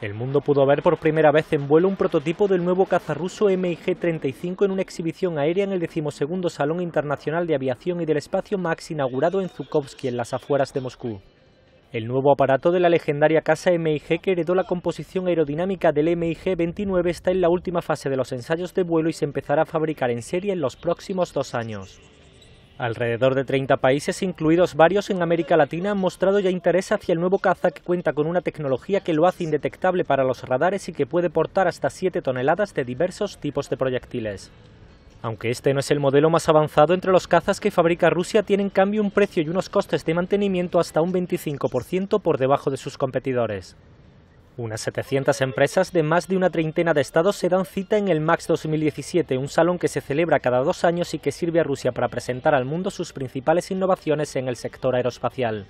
El mundo pudo ver por primera vez en vuelo un prototipo del nuevo caza ruso MiG-35 en una exhibición aérea en el decimosegundo Salón Internacional de Aviación y del Espacio MAX inaugurado en Zhukovsky, en las afueras de Moscú. El nuevo aparato de la legendaria casa MIG que heredó la composición aerodinámica del MIG-29 está en la última fase de los ensayos de vuelo y se empezará a fabricar en serie en los próximos dos años. Alrededor de 30 países, incluidos varios en América Latina, han mostrado ya interés hacia el nuevo caza que cuenta con una tecnología que lo hace indetectable para los radares y que puede portar hasta 7 toneladas de diversos tipos de proyectiles. Aunque este no es el modelo más avanzado, entre los cazas que fabrica Rusia tiene en cambio un precio y unos costes de mantenimiento hasta un 25% por debajo de sus competidores. Unas 700 empresas de más de una treintena de estados se dan cita en el MAX 2017, un salón que se celebra cada dos años y que sirve a Rusia para presentar al mundo sus principales innovaciones en el sector aeroespacial.